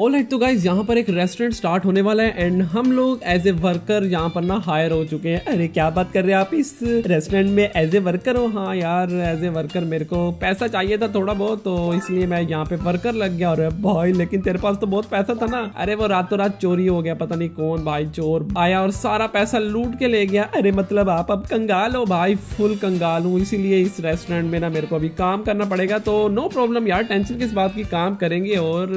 all right तो guys यहाँ पर एक रेस्टोरेंट स्टार्ट होने वाला है एंड हम लोग एज ए वर्कर यहाँ पर ना हायर हो चुके हैं अरे क्या बात कर रहे हैं आप इस रेस्टोरेंट में एज ए वर्कर हो हाँ यार एज ए वर्कर मेरे को पैसा चाहिए था थोड़ा बहुत तो इसलिए मैं यहाँ पे वर्कर लग गया और भाई लेकिन तेरे पास तो बहुत पैसा था ना अरे वो रातों रात चोरी हो गया पता नहीं कौन भाई चोर आया और सारा पैसा लूट के ले गया अरे मतलब आप अब कंगाल हो भाई फुल कंगाल हूँ इसीलिए इस रेस्टोरेंट में ना मेरे को अभी काम करना पड़ेगा तो नो प्रॉब्लम यार टेंशन किस बात की काम करेंगे और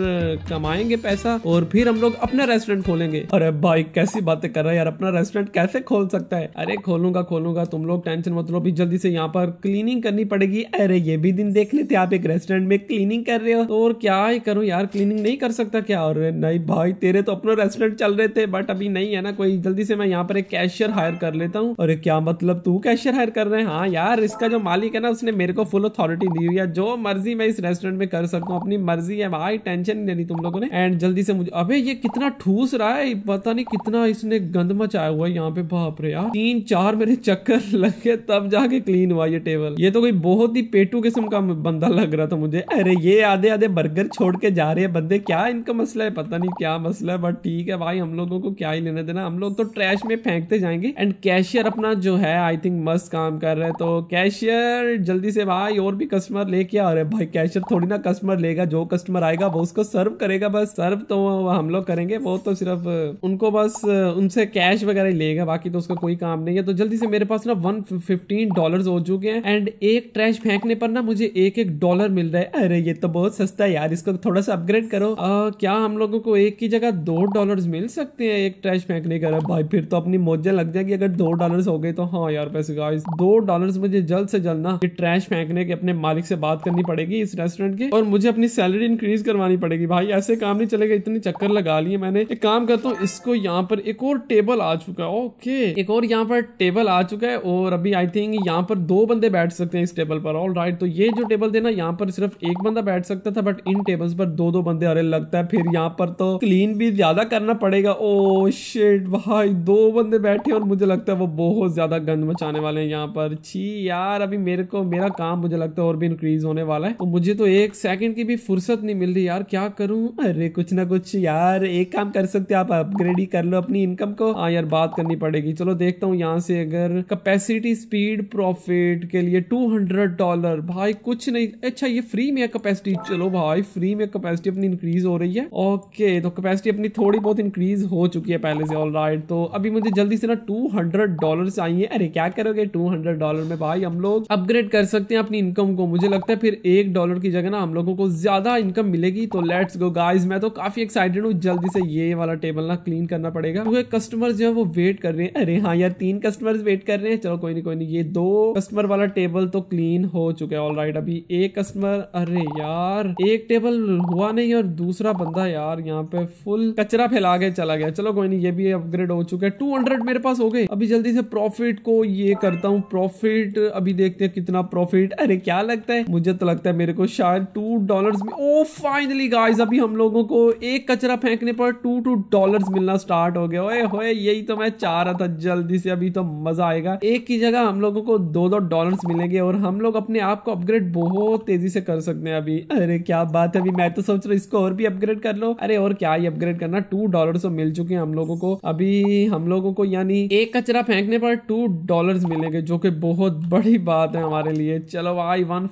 कमाएंगे लेंगे पैसा और फिर हम लोग अपना रेस्टोरेंट खोलेंगे अरे भाई कैसी बातें कर रहा है यार अपना रेस्टोरेंट कैसे खोल सकता है अरे खोलूंगा खोलूंगा तुम लोग टेंशन मत लो भी जल्दी से यहाँ पर क्लीनिंग करनी पड़ेगी अरे ये भी दिन देख लेते आप एक रेस्टोरेंट में क्लीनिंग कर रहे हो तो और क्या ही करूँ यार क्लीनिंग नहीं कर सकता क्या और नहीं भाई तेरे तो अपना रेस्टोरेंट चल रहे थे बट अभी नहीं है ना कोई जल्दी से मैं यहाँ पर एक कैशियर हायर कर लेता हूँ अरे क्या मतलब तू कैशियर हायर कर रहे हैं हाँ यार इसका जो मालिक है ना उसने मेरे को फुल अथॉरिटी दी हुई है जो मर्जी मैं इस रेस्टोरेंट में कर सकता हूँ अपनी मर्जी है भाई टेंशन नहीं तुम लोगों ने एंड जल्दी से मुझे अबे ये कितना ठूस रहा है पता नहीं कितना इसने गंद मचाया हुआ है यहाँ पे बाप रे यार तीन चार मेरे चक्कर लग गए तब जाके क्लीन हुआ ये टेबल ये तो कोई बहुत ही पेटू किस्म का बंदा लग रहा था मुझे अरे ये आधे आधे बर्गर छोड़ के जा रहे हैं बंदे क्या इनका मसला है पता नहीं क्या मसला है बट ठीक है भाई हम लोगों को क्या ही लेने देना हम लोग तो ट्रैश में फेंकते जाएंगे एंड कैशियर अपना जो है आई थिंक मस्त काम कर रहे हैं तो कैशियर जल्दी से भाई और भी कस्टमर लेके आ रहे भाई कैशियर थोड़ी ना कस्टमर लेगा जो कस्टमर आएगा वो उसको सर्व करेगा बस बस सर्व तो हम लोग करेंगे वो तो सिर्फ उनको बस उनसे कैश वगैरह लेगा बाकी तो उसका कोई काम नहीं है तो जल्दी से मेरे पास ना वन फिफ्टीन डॉलर हो चुके हैं एंड एक ट्रैश फेंकने पर ना मुझे एक एक डॉलर मिल रहा है अरे ये तो बहुत सस्ता है यार इसको थोड़ा सा अपग्रेड करो आ, क्या हम लोगों को एक की जगह दो डॉलर मिल सकते हैं एक ट्रैश फेंकने का भाई फिर तो अपनी मौजा लग जाएगी अगर दो डॉलर हो गए तो हाँ यार पैसे गाइस दो डॉलर मुझे जल्द से जल्द ना ट्रैश फेंकने के अपने मालिक से बात करनी पड़ेगी इस रेस्टोरेंट की और मुझे अपनी सैलरी इंक्रीज करवानी पड़ेगी भाई ऐसे काम काम नहीं चलेगा इतने चक्कर लगा लिए मैंने एक काम करता हूँ इसको यहाँ पर एक और टेबल आ चुका है ओके एक और यहाँ पर टेबल आ चुका है और अभी आई थिंक यहाँ पर दो बंदे बैठ सकते हैं इस टेबल पर ऑल राइट तो ये जो टेबल देना ना यहाँ पर सिर्फ एक बंदा बैठ सकता था बट इन टेबल्स पर दो दो बंदे अरे लगता है फिर यहाँ पर तो क्लीन भी ज्यादा करना पड़ेगा ओ oh, शेट भाई दो बंदे बैठे और मुझे लगता है वो बहुत ज्यादा गंद मचाने वाले हैं यहाँ पर छी यार अभी मेरे को मेरा काम मुझे लगता है और भी इंक्रीज होने वाला है तो मुझे तो एक सेकंड की भी फुर्सत नहीं मिल रही यार क्या करूं अरे अरे कुछ ना कुछ यार एक काम कर सकते आप अपग्रेड ही कर लो अपनी इनकम को हाँ यार बात करनी पड़ेगी चलो देखता हूँ यहाँ से अगर कैपेसिटी स्पीड प्रॉफिट के लिए टू हंड्रेड डॉलर भाई कुछ नहीं अच्छा ये फ्री में कैपेसिटी चलो भाई फ्री में कैपेसिटी अपनी इंक्रीज हो रही है ओके तो कैपेसिटी अपनी थोड़ी बहुत इंक्रीज हो चुकी है पहले से ऑल राइट तो अभी मुझे जल्दी से ना टू हंड्रेड डॉलर चाहिए अरे क्या करोगे टू हंड्रेड डॉलर में भाई हम लोग अपग्रेड कर सकते हैं अपनी इनकम को मुझे लगता है फिर एक डॉलर की जगह ना हम लोगों को ज्यादा इनकम मिलेगी तो लेट्स गो गाइज मैं तो काफी एक्साइटेड हूँ जल्दी से ये वाला टेबल ना क्लीन करना पड़ेगा क्योंकि कस्टमर जो है वो वेट कर रहे हैं अरे हाँ यार तीन कस्टमर वेट कर रहे हैं चलो कोई नहीं कोई नहीं ये दो कस्टमर वाला टेबल तो क्लीन हो चुका है ऑलराइट अभी एक कस्टमर अरे यार एक टेबल हुआ नहीं और दूसरा बंदा यार यहाँ पे फुल कचरा फैला के चला गया चलो कोई नहीं ये भी अपग्रेड हो चुका है टू हंड्रेड मेरे पास हो गए अभी जल्दी से प्रॉफिट को ये करता हूँ प्रॉफिट अभी देखते हैं कितना प्रॉफिट अरे क्या लगता है मुझे तो लगता है मेरे को शायद two dollar oh finally guys अभी हम लोगों लोगों को एक कचरा फेंकने पर टू टू डॉलर्स मिलना स्टार्ट हो गया ओए होए यही तो मैं चाह रहा था जल्दी से अभी तो मजा आएगा एक की जगह हम लोगों को दो दो डॉलर्स मिलेंगे और हम लोग अपने आप को अपग्रेड बहुत तेजी से कर सकते हैं अभी अरे क्या बात है अभी मैं तो सोच रहा इसको और भी अपग्रेड कर लो अरे और क्या ही अपग्रेड करना टू डॉलर तो मिल चुके हैं हम लोगों को अभी हम लोगों को यानी एक कचरा फेंकने पर टू डॉलर मिलेंगे जो कि बहुत बड़ी बात है हमारे लिए चलो आई वन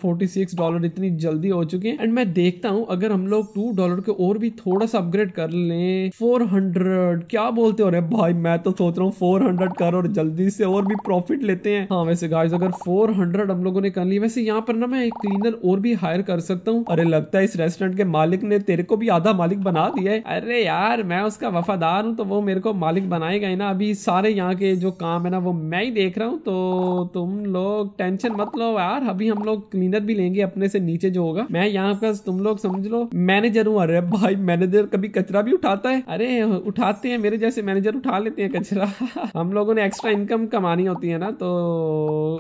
डॉलर इतनी जल्दी हो चुकी है एंड मैं देखता हूँ अगर हम लोग टू डॉलर के और भी थोड़ा सा अपग्रेड कर फोर 400 क्या बोलते हो रहे भाई मैं तो सोच रहा हूँ 400 कर और जल्दी से और भी प्रॉफिट लेते हैं हाँ वैसे गाइस अगर 400 हम लोगों ने कर लिया वैसे यहाँ पर ना मैं एक क्लीनर और भी हायर कर सकता हूँ अरे लगता है इस रेस्टोरेंट के मालिक ने तेरे को भी आधा मालिक बना दिया है अरे यार मैं उसका वफादार हूँ तो वो मेरे को मालिक बनाएगा ना अभी सारे यहाँ के जो काम है ना वो मैं ही देख रहा हूँ तो तुम लोग टेंशन मत लो यार अभी हम लोग क्लीनर भी लेंगे अपने से नीचे जो होगा मैं यहाँ का तुम लोग समझ लो मैनेजर हूँ अरे भाई भाई मैनेजर कभी कचरा भी उठाता है अरे उठाते हैं मेरे जैसे मैनेजर उठा लेते हैं कचरा हम लोगों ने एक्स्ट्रा इनकम कमानी होती है ना तो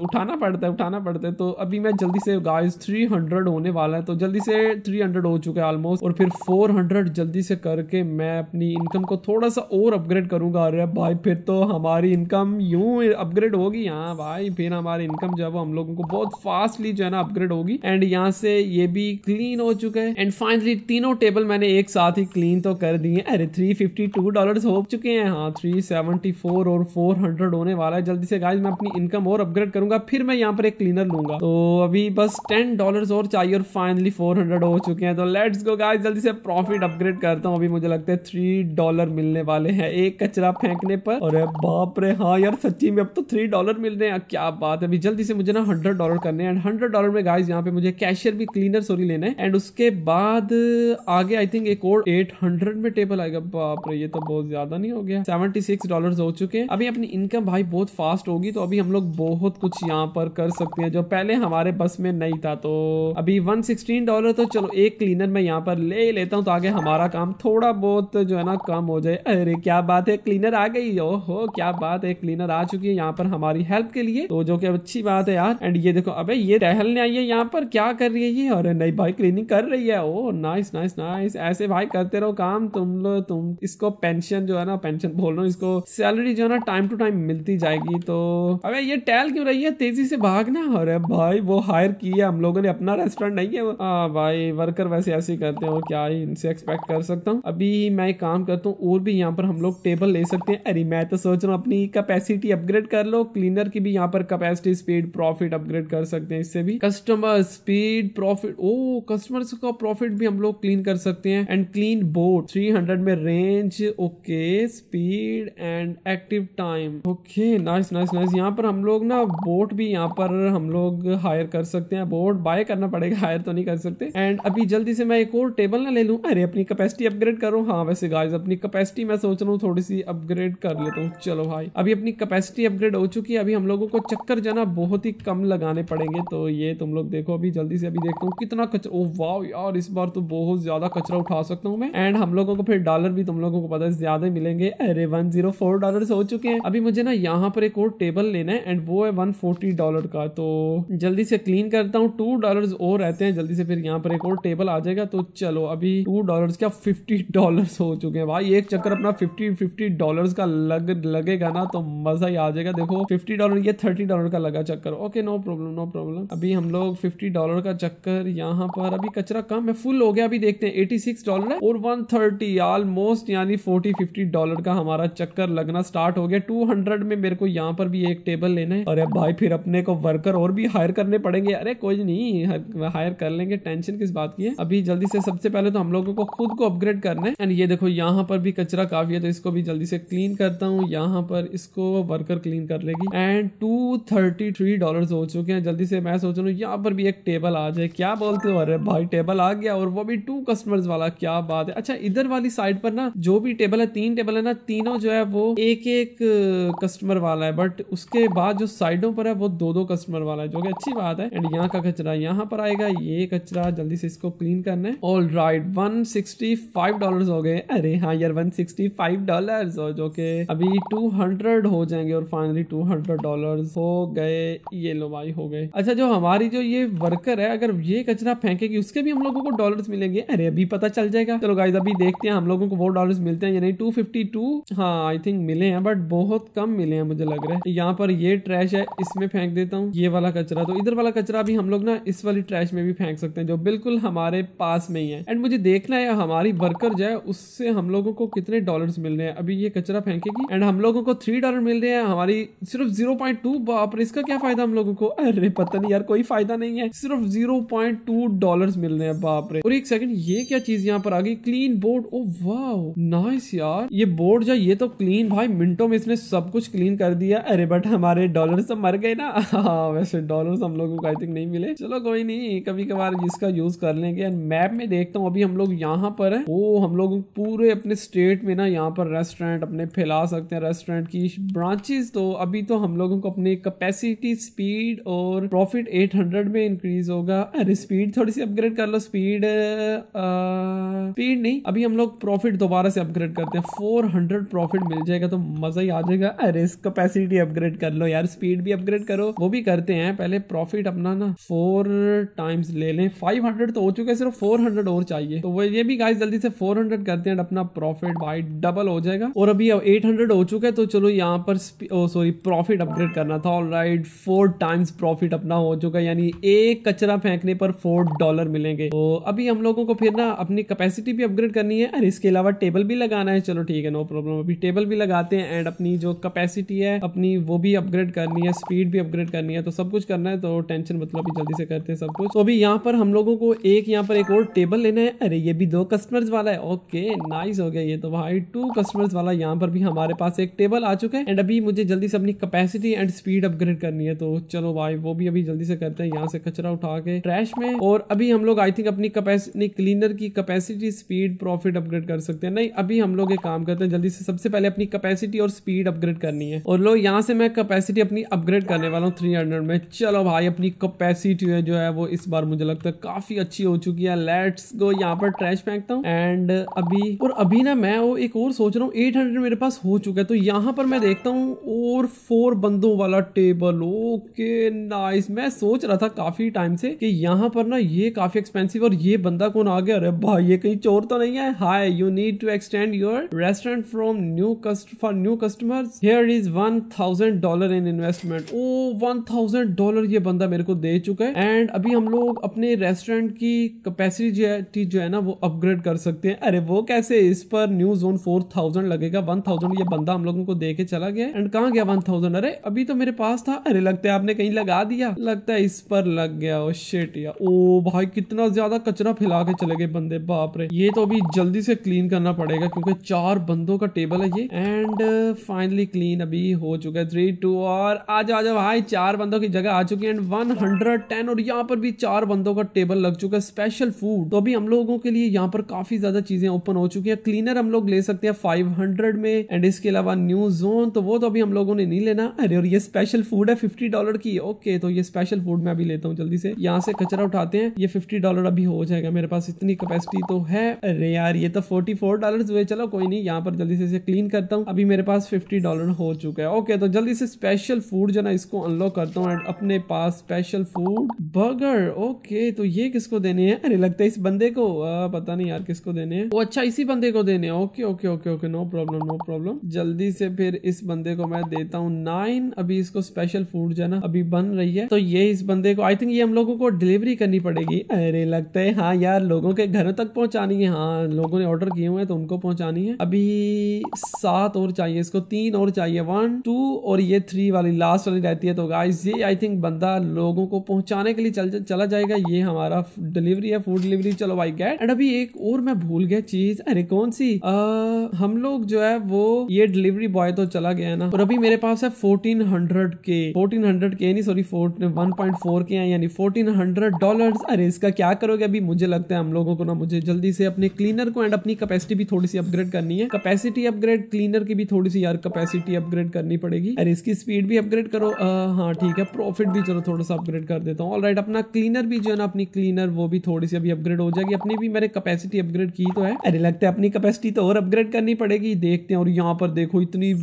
उठाना पड़ता है उठाना पड़ता है तो अभी मैं जल्दी से गाइस 300 होने वाला है तो जल्दी से 300 हो चुका है ऑलमोस्ट और फिर 400 जल्दी से करके मैं अपनी इनकम को थोड़ा सा और अपग्रेड करूंगा अरे भाई फिर तो हमारी इनकम यूं अपग्रेड होगी यहाँ भाई फिर हमारी इनकम जो है वो हम लोगों को बहुत फास्टली जो है ना अपग्रेड होगी एंड यहाँ से ये भी क्लीन हो चुका है एंड फाइनली तीनों टेबल मैंने एक साथ ही क्लीन तो कर दिए अरे थ्री फिफ्टी टू डॉलर हो चुके हैं हाँ थ्री सेवेंटी फोर और फोर हंड्रेड होने वाला है जल्दी से गाइज मैं अपनी इनकम और अपग्रेड करूंगा फिर मैं यहाँ पर एक क्लीनर लूंगा तो अभी बस टेन डॉलर और चाहिए और फाइनली फोर हंड्रेड हो चुके हैं तो लेट्स गो गाइस जल्दी से प्रॉफिट अपग्रेड करता हूँ अभी मुझे लगता है थ्री डॉलर मिलने वाले हैं एक कचरा फेंकने पर और बाप रे हाँ यार सच्ची में अब तो थ्री डॉलर मिल रहे हैं क्या बात है अभी जल्दी से मुझे ना हंड्रेड डॉलर करने एंड हंड्रेड डॉलर में गाइज यहाँ पे मुझे कैशियर भी क्लीनर सॉरी लेने एंड उसके बाद आगे आई थिंक थिंक एक और 800 में टेबल आएगा बाप रे ये तो बहुत ज्यादा नहीं हो गया 76 डॉलर्स हो चुके हैं अभी अपनी इनकम भाई बहुत फास्ट होगी तो अभी हम लोग बहुत कुछ यहाँ पर कर सकते हैं जो पहले हमारे बस में नहीं था तो अभी 116 डॉलर तो चलो एक क्लीनर में यहाँ पर ले लेता हूँ तो आगे हमारा काम थोड़ा बहुत जो है ना कम हो जाए अरे क्या बात है क्लीनर आ गई ओ हो क्या बात है क्लीनर आ चुकी है यहाँ पर हमारी हेल्प के लिए तो जो कि अच्छी बात है यार एंड ये देखो अबे ये टहलने आई है यहाँ पर क्या कर रही है ये अरे नहीं भाई क्लीनिंग कर रही है ओ नाइस नाइस नाइस ऐसे भाई करते रहो काम तुम लोग तुम इसको पेंशन जो है ना पेंशन बोल रहा हूँ इसको सैलरी जो है ना टाइम टू टाइम मिलती जाएगी तो अबे ये टैल क्यों रही है तेजी से भागना अरे भाई वो हायर की है हम लोगों ने अपना रेस्टोरेंट नहीं है आ, भाई वर्कर वैसे ऐसे करते हैं और क्या ही इनसे एक्सपेक्ट कर सकता हूँ अभी मैं काम करता हूँ और भी यहाँ पर हम लोग टेबल ले सकते हैं अरे मैं तो सोच रहा हूँ अपनी कैपेसिटी अपग्रेड कर लो क्लीनर की भी यहाँ पर कैपेसिटी स्पीड प्रॉफिट अपग्रेड कर सकते हैं इससे भी customer speed profit oh customers का प्रॉफिट भी हम लोग क्लीन कर सकते हैं है एंड क्लीन बोट 300 में range okay speed and active time okay nice nice nice यहाँ पर हम लोग ना बोट भी यहाँ पर हम लोग हायर कर सकते हैं बोट बाय करना पड़ेगा हायर तो नहीं कर सकते एंड अभी जल्दी से मैं एक और टेबल ना ले लू अरे अपनी कैपेसिटी अपग्रेड करो हाँ वैसे गाइज अपनी कैपेसिटी मैं सोच रहा हूँ थोड़ी सी अपग्रेड कर लेता हूँ चलो भाई अभी अपनी कैपेसिटी अपग्रेड हो चुकी है अभी हम लोगों को चक्कर जाना बहुत ही कम लगाने पड़ेंगे तो ये तुम लोग देखो अभी जल्दी से अभी देखता हूँ कितना कचरा ओ वाह यार इस बार तो बहुत ज्यादा कचरा खा सकता हूँ मैं एंड हम लोगों को फिर डॉलर भी तुम लोगों को पता है ज्यादा मिलेंगे अरे वन जीरो फोर डॉलर हो चुके हैं अभी मुझे ना यहाँ पर एक और टेबल लेना है एंड वो है वन फोर्टी डॉलर का तो जल्दी से क्लीन करता हूँ टू डॉलर और रहते हैं जल्दी से फिर यहाँ पर एक और टेबल आ जाएगा तो चलो अभी टू डॉलर क्या फिफ्टी डॉलर हो चुके हैं भाई एक चक्कर अपना फिफ्टी फिफ्टी डॉलर का लग लगेगा ना तो मजा ही आ जाएगा देखो फिफ्टी डॉलर ये थर्टी डॉलर का लगा चक्कर okay no problem no problem अभी हम लोग फिफ्टी डॉलर का चक्कर यहाँ पर अभी कचरा कम है फुल हो गया अभी देखते हैं एटी सिक्स डॉलर है और वन थर्टी ऑलमोस्ट यानी फोर्टी फिफ्टी डॉलर का हमारा चक्कर लगना स्टार्ट हो गया टू हंड्रेड में मेरे को यहाँ पर भी एक टेबल लेना है अरे भाई फिर अपने को वर्कर और भी हायर करने पड़ेंगे अरे कोई नहीं हायर कर लेंगे टेंशन किस बात की है अभी जल्दी से सबसे पहले तो हम लोगों को खुद को अपग्रेड करना है एंड ये देखो यहाँ पर भी कचरा काफी है तो इसको भी जल्दी से क्लीन करता हूँ यहाँ पर इसको वर्कर क्लीन कर लेगी and two thirty three dollar हो चुके हैं जल्दी से मैं सोच रहा हूँ यहाँ पर भी एक टेबल आ जाए क्या बोलते हो अरे भाई टेबल आ गया और वो भी टू कस्टमर्स वाला क्या बात है अच्छा इधर वाली साइड पर ना जो भी टेबल है तीन टेबल है ना तीनों जो है वो एक एक कस्टमर वाला है बट उसके बाद जो साइडों पर है वो दो दो कस्टमर वाला है जो कि अच्छी बात है एंड यहाँ का कचरा यहाँ पर आएगा ये कचरा जल्दी से इसको क्लीन करना है ऑल राइट वन हो गए अरे हाँ यार वन सिक्सटी जो कि अभी टू हंड्रेड हो जाएंगे और फाइनली टू हंड्रेड डॉलर हो गए ये लो भाई हो गए अच्छा जो हमारी जो ये वर्कर है अगर ये कचरा फेंकेगी उसके भी हम लोगों को डॉलर मिलेंगे अरे अभी पता चल जाएगा चलो गाइज अभी देखते हैं हम लोगों को वो डॉलर मिलते हैं यानी टू फिफ्टी टू हाँ आई थिंक मिले हैं बट बहुत कम मिले हैं मुझे लग रहा है यहाँ पर ये ट्रैश है इसमें फेंक देता हूँ ये वाला कचरा तो इधर वाला कचरा भी हम लोग ना इस वाली ट्रैश में भी फेंक सकते हैं जो बिल्कुल हमारे पास में ही है एंड मुझे देखना है हमारी वर्कर जो है उससे हम लोगों को कितने डॉलर मिल रहे हैं अभी ये कचरा फेंकेगी एंड हम लोगों को थ्री डॉलर मिल रहे हैं हमारी सिर्फ जीरो पॉइंट टू बाप इसका क्या फायदा हम लोगों को अरे पता नहीं यार कोई फायदा नहीं है सिर्फ जीरो पॉइंट टू डॉलर मिल रहे हैं बापरे और एक सेकंड ये क्या चीज यहाँ पर आ गई क्लीन बोर्ड ओ वाह नाइस यार ये बोर्ड जो ये तो क्लीन भाई मिनटों में इसने सब कुछ क्लीन कर दिया अरे बट हमारे डॉलर सब मर गए ना हाँ, वैसे डॉलर हम लोगों को आई थिंक नहीं मिले चलो कोई नहीं कभी कभार इसका यूज कर लेंगे मैप में देखता हूँ अभी हम लोग यहाँ पर है ओ oh, हम लोग पूरे अपने स्टेट में ना यहाँ पर रेस्टोरेंट अपने फैला सकते हैं रेस्टोरेंट की ब्रांचेस तो अभी तो हम लोगों को अपने कैपेसिटी स्पीड और प्रॉफिट 800 में इंक्रीज होगा अरे स्पीड थोड़ी सी अपग्रेड कर लो स्पीड आ, पेड नहीं अभी हम लोग प्रॉफिट दोबारा से अपग्रेड करते हैं फोर हंड्रेड प्रॉफिट मिल जाएगा तो मजा ही आ जाएगा अरे कैपेसिटी अपग्रेड कर लो यार स्पीड भी अपग्रेड करो वो भी करते हैं पहले प्रॉफिट अपना ना फोर टाइम्स ले लें फाइव हंड्रेड तो हो चुका है सिर्फ फोर हंड्रेड और चाहिए तो वो ये भी गाइस जल्दी से फोर हंड्रेड करते हैं अपना प्रॉफिट बाई डबल हो जाएगा और अभी एट हंड्रेड हो चुका है तो चलो यहाँ पर सॉरी प्रॉफिट अपग्रेड करना था all right four times profit अपना हो चुका है यानी एक कचरा फेंकने पर फोर डॉलर मिलेंगे तो अभी हम लोगों को फिर ना अपनी अपनी कैपेसिटी भी अपग्रेड करनी है और इसके अलावा टेबल भी लगाना है चलो ठीक है नो प्रॉब्लम अभी टेबल भी लगाते हैं एंड अपनी जो कैपेसिटी है अपनी वो भी अपग्रेड करनी है स्पीड भी अपग्रेड करनी है तो सब कुछ करना है तो टेंशन मतलब अभी जल्दी से करते हैं सब कुछ तो अभी यहाँ पर हम लोगों को एक यहाँ पर एक और टेबल लेना है अरे ये भी दो कस्टमर्स वाला है ओके नाइस हो गया ये तो भाई टू कस्टमर्स वाला यहाँ पर भी हमारे पास एक टेबल आ चुका है एंड अभी मुझे जल्दी से अपनी कैपेसिटी एंड स्पीड अपग्रेड करनी है तो चलो भाई वो भी अभी जल्दी से करते हैं यहाँ से कचरा उठा के ट्रैश में और अभी हम लोग आई थिंक अपनी कैपेसिटी क्लीनर की कैपेसिटी स्पीड प्रॉफिट अपग्रेड कर सकते हैं नहीं अभी हम लोग एक काम करते हैं जल्दी से सबसे पहले अपनी कैपेसिटी और स्पीड अपग्रेड करनी है और लो यहाँ से मैं कैपेसिटी अपनी अपग्रेड करने वाला हूँ थ्री हंड्रेड में चलो भाई अपनी कैपेसिटी जो है वो इस बार मुझे लगता है काफी अच्छी हो चुकी है लेट्स गो यहाँ पर ट्रैश फेंकता हूँ एंड अभी और अभी ना मैं वो एक और सोच रहा हूँ एट हंड्रेड मेरे पास हो चुका है तो यहाँ पर मैं देखता हूँ और फोर बंदों वाला टेबल ओके नाइस मैं सोच रहा था काफी टाइम से कि यहाँ पर ना ये काफी एक्सपेंसिव और ये बंदा कौन आ गया अरे भाई ये कहीं चोर तो नहीं है hi you need to extend your restaurant from new for new customer here is one thousand dollar in investment oh one thousand dollar ये बंदा मेरे को दे चुका है एंड अभी हम लोग अपने रेस्टोरेंट की कैपेसिटी जो है जो है ना वो अपग्रेड कर सकते हैं अरे वो कैसे इस पर न्यू जोन फोर थाउजेंड लगेगा वन थाउजेंड ये बंदा हम लोगों को दे के चला गया एंड कहाँ गया वन थाउजेंड अरे अभी तो मेरे पास था अरे लगता है आपने कहीं लगा दिया लगता है इस पर लग गया ओ शेट या ओ भाई कितना ज्यादा कचरा फैला के चले गए बंदे बाप रे ये तो अभी जल्दी से क्लीन करना पड़ेगा क्योंकि चार बंदों का टेबल है ये एंड फाइनली क्लीन अभी हो चुका है थ्री टू और आ जाओ आ जाओ भाई चार बंदों की जगह आ चुकी है एंड वन हंड्रेड टेन और यहाँ पर भी चार बंदों का टेबल लग चुका है स्पेशल फूड तो अभी हम लोगों के लिए यहाँ पर काफी ज्यादा चीजें ओपन हो चुकी है क्लीनर हम लोग ले सकते हैं फाइव हंड्रेड में एंड इसके अलावा न्यू जोन तो वो तो अभी हम लोगों ने नहीं लेना अरे और ये स्पेशल फूड है फिफ्टी डॉलर की ओके तो ये स्पेशल फूड मैं अभी लेता हूँ जल्दी से यहाँ से कचरा उठाते हैं ये फिफ्टी डॉलर अभी हो जाएगा मेरे पास इतनी कैपेसिटी होती तो है अरे यार ये तो फोर्टी फोर डॉलर हुए चलो कोई नहीं यहाँ पर जल्दी से इसे क्लीन करता हूँ अभी मेरे पास फिफ्टी डॉलर हो चुका है ओके तो जल्दी से स्पेशल फूड जो ना इसको अनलॉक करता हूँ एंड अपने पास स्पेशल फूड बर्गर ओके तो ये किसको देने हैं अरे लगता है इस बंदे को आ, पता नहीं यार किसको देने हैं वो अच्छा इसी बंदे को देने हैं okay okay okay okay no problem no problem जल्दी से फिर इस बंदे को मैं देता हूँ नाइन अभी इसको स्पेशल फूड जो ना अभी बन रही है तो ये इस बंदे को आई थिंक ये हम लोगों को डिलीवरी करनी पड़ेगी अरे लगता है हाँ यार लोगों के घरों तक तक पहुंचानी है हाँ लोगों ने ऑर्डर किए हुए हैं तो उनको पहुंचानी है अभी सात और चाहिए इसको तीन और चाहिए वन टू और ये थ्री वाली लास्ट वाली रहती है तो गाइस ये आई थिंक बंदा लोगों को पहुंचाने के लिए चल, चला जाएगा ये हमारा डिलीवरी है फूड डिलीवरी चलो भाई गेट एंड अभी एक और मैं भूल गया चीज अरे कौन सी आ, हम लोग जो है वो ये डिलीवरी बॉय तो चला गया ना और अभी मेरे पास है फोर्टीन हंड्रेड के फोर्टीन हंड्रेड के नहीं सॉरी वन पॉइंट फोर के यानी फोर्टीन हंड्रेड डॉलर अरे इसका क्या करोगे अभी मुझे लगता है हम लोगों को ना मुझे मुझे जल्दी से अपने क्लीनर को एंड अपनी कैपेसिटी भी थोड़ी सी अपग्रेड करनी है कैपेसिटी अपग्रेड क्लीनर की भी थोड़ी सी यार कैपेसिटी अपग्रेड करनी पड़ेगी अरे इसकी स्पीड भी अपग्रेड करो हाँ ठीक है प्रॉफिट भी चलो थोड़ा सा अपग्रेड कर देता हूँ ऑलराइट अपना क्लीनर भी जो है ना अपनी क्लीनर वो भी थोड़ी सी अभी अपग्रेड हो जाएगी अपनी भी मेरे कैपेसिटी अपग्रेड की तो है अरे लगता है अपनी कैपेसिटी तो और अपग्रेड करनी पड़ेगी देखते हैं और यहाँ पर देखो इतनी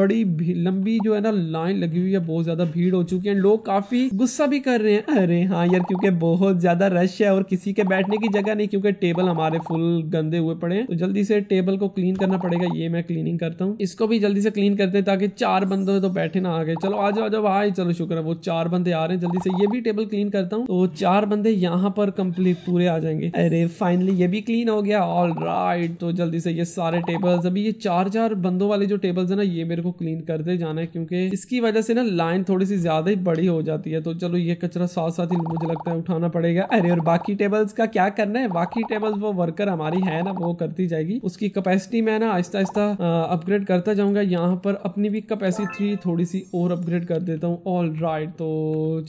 बड़ी लंबी जो है ना लाइन लगी हुई है बहुत ज्यादा भीड़ हो चुकी है लोग काफी गुस्सा भी कर रहे हैं अरे हाँ यार क्योंकि बहुत ज्यादा रश है और किसी के बैठने की जगह नहीं क्योंकि टेबल हमारे फुल गंदे हुए पड़े हैं तो जल्दी से टेबल को क्लीन करना पड़ेगा ये मैं क्लीनिंग करता हूँ इसको भी जल्दी से क्लीन करते हैं ताकि चार बंदे तो बैठे ना आगे चलो आ जाओ जब आए चलो शुक्र है वो चार बंदे आ रहे हैं जल्दी से ये भी टेबल क्लीन करता हूँ तो चार बंदे यहाँ पर कम्प्लीट पूरे आ जाएंगे अरे फाइनली ये भी क्लीन हो गया ऑल राइट तो जल्दी से ये सारे टेबल्स अभी ये चार चार बंदों वाले जो टेबल्स है ना ये मेरे को क्लीन करते जाना है क्योंकि इसकी वजह से ना लाइन थोड़ी सी ज्यादा ही बड़ी हो जाती है तो चलो ये कचरा साथ साथ ही मुझे लगता है उठाना पड़ेगा अरे और बाकी टेबल्स का क्या करना है बाकी टेबल वो वर्कर हमारी है ना वो करती जाएगी उसकी कैपेसिटी मैं ना आहिस्ता आहिस्ता अपग्रेड करता जाऊंगा यहाँ पर अपनी भी कैपेसिटी थोड़ी सी और अपग्रेड कर देता हूँ ऑल राइट तो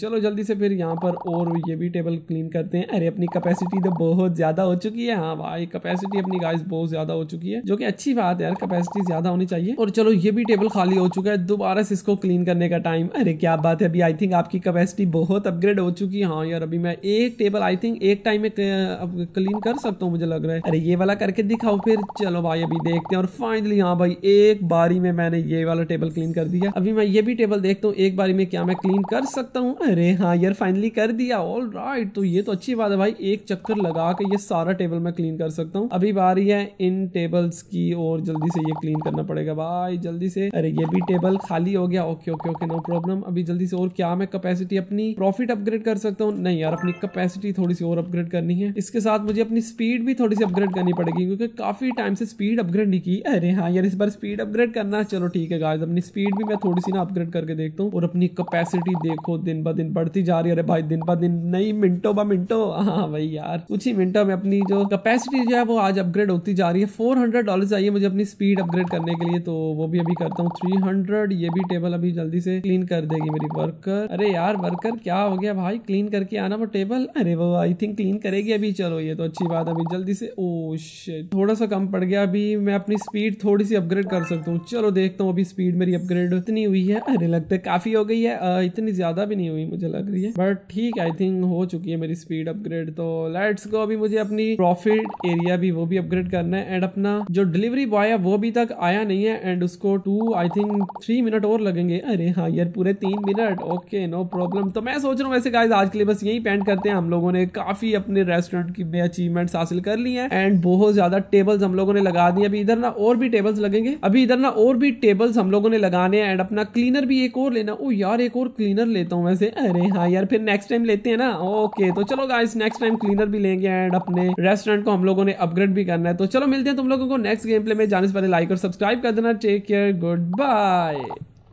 चलो जल्दी से फिर यहाँ पर और ये भी टेबल क्लीन करते हैं अरे अपनी कैपेसिटी तो बहुत ज़्यादा हो चुकी है हाँ भाई कैपेसिटी अपनी गाइस बहुत ज़्यादा हो चुकी है जो कि अच्छी बात है यार कैपेसिटी ज़्यादा होनी चाहिए और चलो ये भी टेबल खाली हो चुका है दोबारा से इसको क्लीन करने का टाइम अरे क्या बात है अभी आई थिंक आपकी कैपेसिटी बहुत अपग्रेड हो चुकी है हाँ यार अभी मैं एक टेबल आई थिंक एक टाइम में क्लीन कर कर सकता हूँ मुझे लग रहा है अरे ये वाला करके दिखाओ फिर चलो भाई अभी देखते हैं और फाइनली हाँ भाई एक बारी में मैंने ये वाला टेबल क्लीन कर दिया अभी मैं ये भी टेबल देखता हूँ एक बारी में क्या मैं क्लीन कर सकता हूँ अरे हाँ यार फाइनली कर दिया ऑल राइट तो ये तो अच्छी बात है भाई एक चक्कर लगा के ये सारा टेबल मैं क्लीन कर सकता हूँ अभी बारी है इन टेबल्स की और जल्दी से ये क्लीन करना पड़ेगा भाई जल्दी से अरे ये भी टेबल खाली हो गया okay okay okay no problem अभी जल्दी से और क्या मैं कैपेसिटी अपनी प्रॉफिट अपग्रेड कर सकता हूँ नहीं यार अपनी कैपेसिटी थोड़ी सी और अपग्रेड करनी है इसके साथ मुझे अपनी स्पीड भी थोड़ी सी अपग्रेड करनी पड़ेगी क्योंकि काफ़ी टाइम से स्पीड अपग्रेड नहीं की अरे हाँ यार इस बार स्पीड अपग्रेड करना है चलो ठीक है गाइस अपनी स्पीड भी मैं थोड़ी सी ना अपग्रेड करके देखता हूँ और अपनी कैपेसिटी देखो दिन ब दिन बढ़ती जा रही है अरे भाई दिन ब दिन नहीं मिनटो ब मिनटों हाँ भाई यार कुछ ही मिनटों में अपनी जो कैपेसिटी जो है वो आज अपग्रेड होती जा रही है फोर हंड्रेड डॉलर चाहिए मुझे अपनी स्पीड अपग्रेड करने के लिए तो वो भी अभी करता हूँ थ्री हंड्रेड ये भी टेबल अभी जल्दी से क्लीन कर देगी मेरी वर्कर अरे यार वर्कर क्या हो गया भाई क्लीन करके आना वो टेबल अरे वो आई थिंक क्लीन करेगी अभी चलो ये तो अच्छी बाद अभी जल्दी से ओ शिट थोड़ा सा कम पड़ गया अभी मैं अपनी स्पीड थोड़ी सी अपग्रेड कर सकता हूँ चलो देखता हूँ अभी स्पीड मेरी अपग्रेड इतनी हुई है अरे लगता है काफ़ी हो गई है आ, इतनी ज़्यादा भी नहीं हुई मुझे लग रही है बट ठीक आई थिंक हो चुकी है मेरी स्पीड अपग्रेड तो लेट्स गो अभी मुझे अपनी प्रॉफिट एरिया भी वो भी अपग्रेड करना है एंड अपना जो डिलीवरी बॉय है वो अभी तक आया नहीं है एंड उसको too I think three minute और लगेंगे अरे हाँ यार पूरे तीन मिनट ओके नो प्रॉब्लम तो मैं सोच रहा हूँ वैसे गाइज आज के लिए बस यही पेंट करते हैं हम लोगों ने काफ़ी अपने रेस्टोरेंट की अचीवमेंट अचीवमेंट्स हासिल कर ली हैं एंड बहुत ज्यादा टेबल्स हम लोगों ने लगा दी अभी इधर ना और भी टेबल्स लगेंगे अभी इधर ना और भी टेबल्स हम लोगों ने लगाने हैं एंड अपना क्लीनर भी एक और लेना ओ यार एक और क्लीनर लेता हूँ वैसे अरे हाँ यार फिर नेक्स्ट टाइम लेते हैं ना ओके तो चलो गाइस नेक्स्ट टाइम क्लीनर भी लेंगे एंड अपने रेस्टोरेंट को हम लोगों ने अपग्रेड भी करना है तो चलो मिलते हैं तुम लोगों को नेक्स्ट गेम प्ले में जाने से पहले लाइक और सब्सक्राइब कर देना टेक केयर गुड बाय